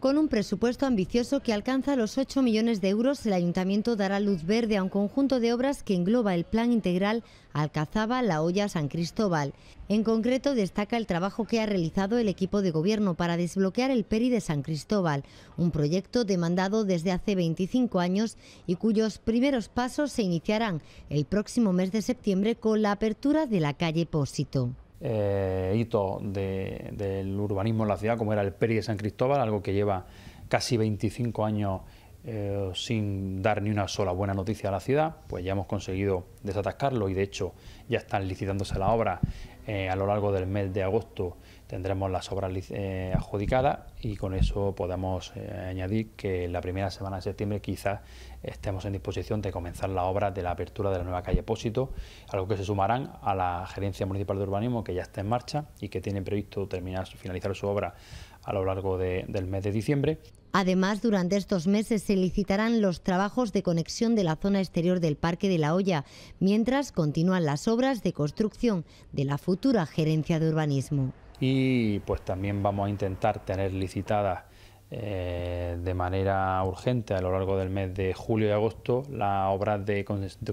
Con un presupuesto ambicioso que alcanza los 8 millones de euros, el ayuntamiento dará luz verde a un conjunto de obras que engloba el plan integral Alcazaba, La Hoya, San Cristóbal. En concreto, destaca el trabajo que ha realizado el equipo de gobierno para desbloquear el PERI de San Cristóbal, un proyecto demandado desde hace 25 años y cuyos primeros pasos se iniciarán el próximo mes de septiembre con la apertura de la calle Pósito. Eh, hito del urbanismo en la ciudad, como era el Peri de San Cristóbal, algo que lleva casi 25 años eh, sin dar ni una sola buena noticia a la ciudad, pues ya hemos conseguido desatascarlo y de hecho ya están licitándose la obra eh, a lo largo del mes de agosto tendremos las obras eh, adjudicadas y con eso podemos eh, añadir que la primera semana de septiembre quizás estemos en disposición de comenzar la obra de la apertura de la nueva calle Pósito, algo que se sumarán a la Gerencia Municipal de Urbanismo que ya está en marcha y que tiene previsto terminar, finalizar su obra a lo largo del mes de diciembre. Además, durante estos meses se licitarán los trabajos de conexión de la zona exterior del Parque de la Hoya, mientras continúan las obras de construcción de la futura Gerencia de Urbanismo y pues también vamos a intentar tener licitadas eh, de manera urgente a lo largo del mes de julio y agosto las obras de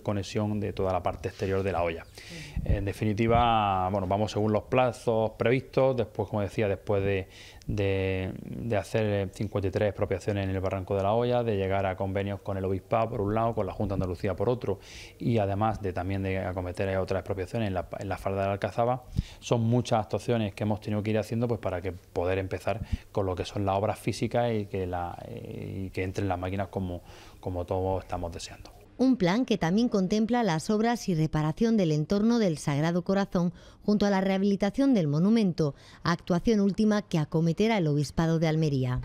conexión de toda la parte exterior de la olla. En definitiva, bueno, vamos según los plazos previstos, después, como decía, después de, hacer 53 expropiaciones en el Barranco de la Olla, de llegar a convenios con el Obispado por un lado, con la Junta de Andalucía por otro, y además de también de acometer otras expropiaciones en la, en la falda de la Alcazaba, son muchas actuaciones que hemos tenido que ir haciendo pues para que poder empezar con lo que son las obras físicas y que, eh, entren las máquinas como, como todos estamos deseando. Un plan que también contempla las obras y reparación del entorno del Sagrado Corazón junto a la rehabilitación del monumento, actuación última que acometerá el Obispado de Almería.